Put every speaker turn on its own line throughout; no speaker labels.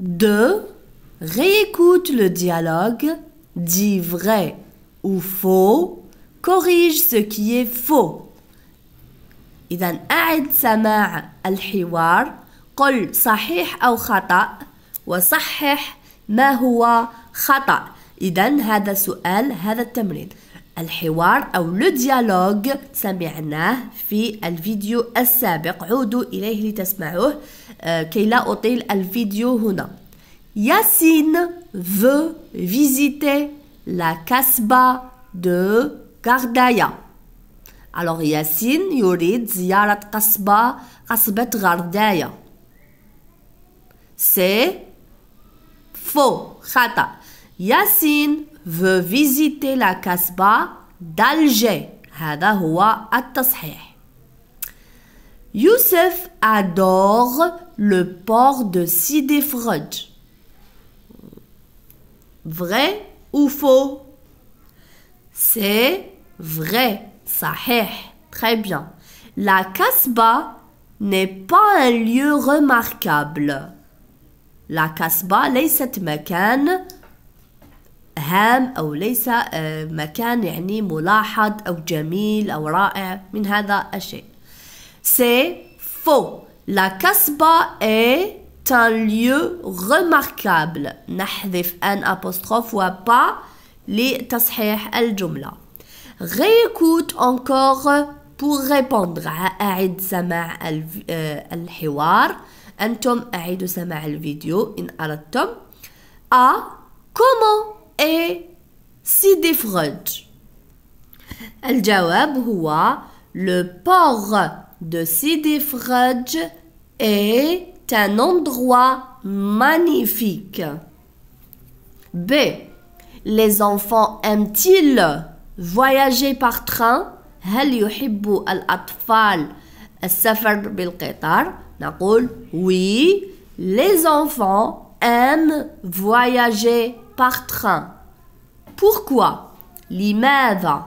2. Réécoute le dialogue, dis vrai ou faux, corrige ce qui est faux. إذا أعد سماع الحوار قل صحيح أو خطأ وصحح ما هو خطأ إذا هذا سؤال هذا التمرين الحوار أو لو سمعناه في الفيديو السابق عودوا إليه لتسمعوه Euh, Kayla hotel al vidéo, huna. Yassine veut visiter la Kasbah de Gardaya. Alors Yassine yurid ziyarat kasba kasbet Gardaya. C'est faux, khata. Yassine veut visiter la kasba d'Alger. هذا هو Youssef adore le port de Sidi Frej. Vrai ou faux C'est vrai, sahih. Très bien. La Kasbah n'est pas un lieu remarquable. La Kasbah ليست مكان هام أو ليس مكان يعني ملاحظ أو جميل أو رائع من هذا c'est faux. La Casbah est un lieu remarquable. نحذف un apostrophe ou pas لتصحيح الجملة. Réécoute encore pour répondre. al أعد سماع الحوار. أنتم أعيدوا سماع الفيديو إن أردتم. A. Comment est Sidi Freud الجواب هو le port de Sidi est un endroit magnifique. B. Les enfants aiment-ils voyager par train هل يحب الأطفال السفر بالقطار نقول oui les enfants aiment voyager par train pourquoi لماذا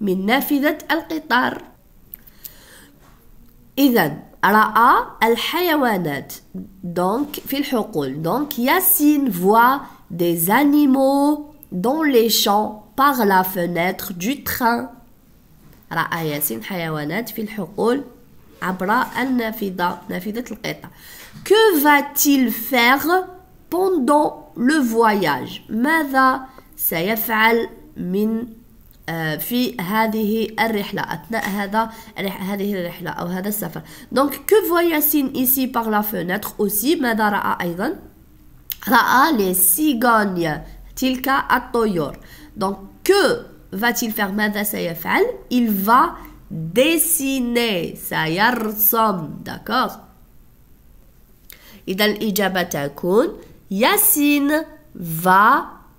من نافذة القطار إذا رأى الحيوانات donc في الحقول دونك ياسين voit des animaux dans les champs par la fenêtre du train رأى ياسين حيوانات في الحقول عبر النافذة نافذة القطار que va-t-il faire pendant le voyage ماذا سيفعل من آه، في هذه الرحلة أثناء هذا هذه الرحلة أو هذا السفر دونك كو فوا ياسين ici par la fenêtre aussi ماذا رأى أيضا رأى لي سيغوني تلك الطيور دونك كو فاتيل t ماذا سيفعل il va dessiner سيرسم داكور إذا الإجابة تكون ياسين va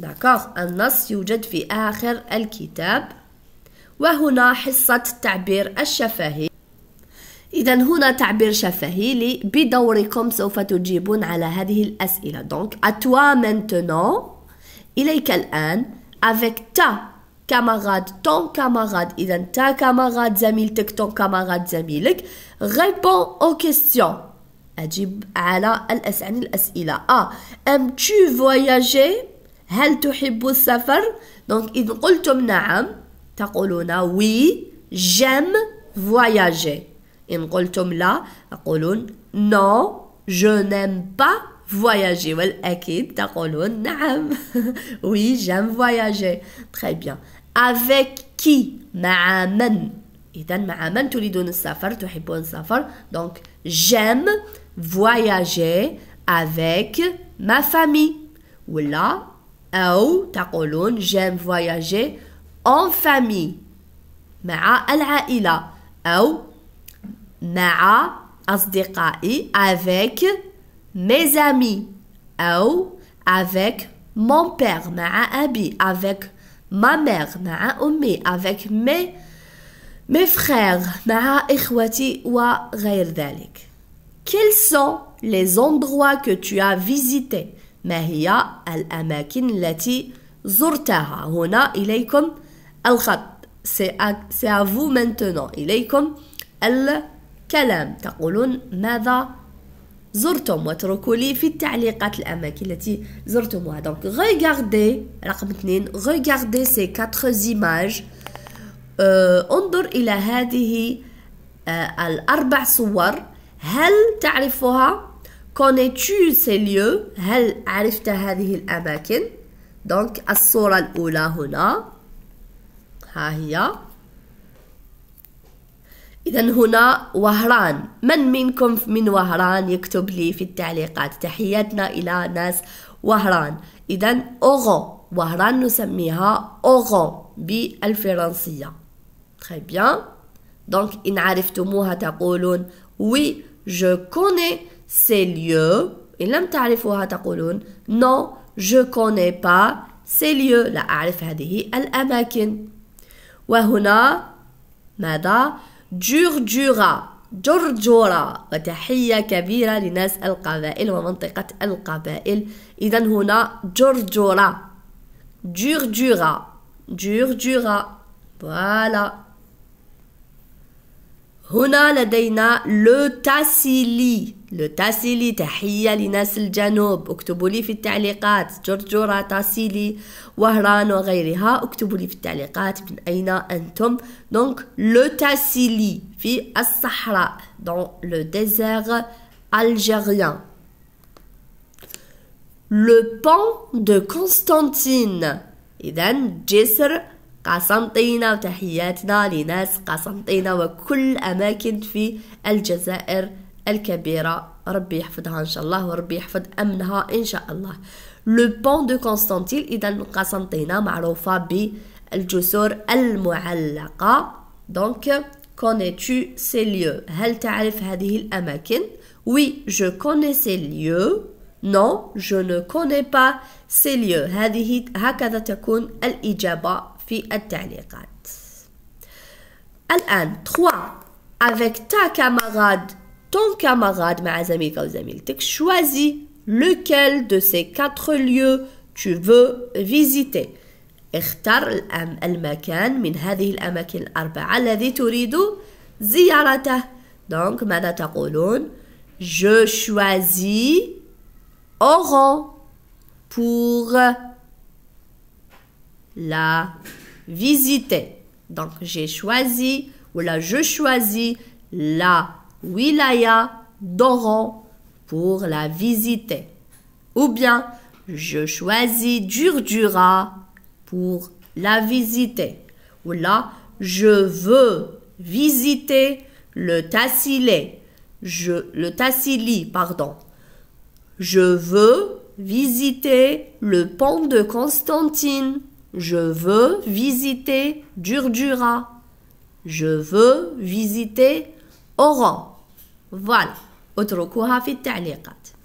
داكوغ النص يوجد في آخر الكتاب وهنا حصة تعبير الشفهي إذا هنا تعبير شفهي لي بدوركم سوف تجيبون على هذه الأسئلة دونك أتوا toi إليك الآن avec ta camarade ton camarade إذا ta camarade زميلتك ton camarade زميلك réponds aux questions أجيب على الأسئلة A أم tu voyager هل تحب السفر دونك إذا قلتم نعم تقولون وي جيم فواياجي إن قلتم لا تقولون نو جو نيم با voyager والأكيد تقولون نعم وي جيم فواياجي تخي bien افيك كي مع من إذا مع من تريدون السفر تحبون السفر دونك j'aime voyager avec ma famille ولا ta dis, j'aime voyager en famille مع العائلة أو مع avec mes amis Ou, avec mon père ma avec ma mère ma avec mes mes frères مع إخوتي Quels sont les endroits que tu as visités ما هي الأماكن التي زرتها هنا إليكم الخط سي أفو maintenant إليكم الكلام تقولون ماذا زرتم واتركوا لي في التعليقات الأماكن التي زرتموها دونك غيغاردي رقم اثنين غيغاردي سي كاتخ زيماج اه انظر إلى هذه آه، الأربع صور هل تعرفها connais-tu ces lieux هل عرفت هذه الأماكن دونك الصورة الأولى هنا ها هي إذا هنا وهران من منكم من وهران يكتب لي في التعليقات تحياتنا إلى ناس وهران إذا أوغو وهران نسميها أوغو بالفرنسية très bien donc إن عرفتموها تقولون oui je connais ces lieux إن لم تعرفوها تقولون نو جو كوني با سي ليو لا أعرف هذه الأماكن وهنا ماذا جرجرة جرجرة وتحية كبيرة لناس القبائل ومنطقة القبائل إذا هنا جرجرة جرجرة جرجرة فوالا هنا لدينا لو تاسيلي لو تاسيلي تحية لناس الجنوب اكتبوا لي في التعليقات جرجورة تاسيلي وهران وغيرها اكتبوا لي في التعليقات من أين أنتم دونك لو تاسيلي في الصحراء دون لو ديزير الجيغيان لو بان دو كونستانتين إذا جسر قسنطينة وتحياتنا لناس قسنطينة وكل أماكن في الجزائر الكبيرة ربي يحفظها إن شاء الله وربي يحفظ أمنها إن شاء الله لو بون دو كونستانتيل إذا قسنطينة معروفة بالجسور المعلقة دونك كونيتو سي ليو هل تعرف هذه الأماكن وي جو كوني سي ليو نو جو نو كوني با سي ليو هذه هكذا تكون الإجابة في التعليقات. الآن 3 avec ta camarade ton camarade ma زميلك ou zamiltek, choisis lequel de ces quatre lieux tu veux visiter اختر المكان من هذه الأماكن الأربعة الذي تريد زيارته donc ماذا تقولون je choisis Oran pour la visiter donc j'ai choisi ou là je choisis la wilaya d'Oran pour la visiter. Ou bien je choisis Durdura pour la visiter. Ou là, je veux visiter le Tassili. Je, le Tassili, pardon. Je veux visiter le pont de Constantine. Je veux visiter Durdura. Je veux visiter اوغون فوالا اتركوها في التعليقات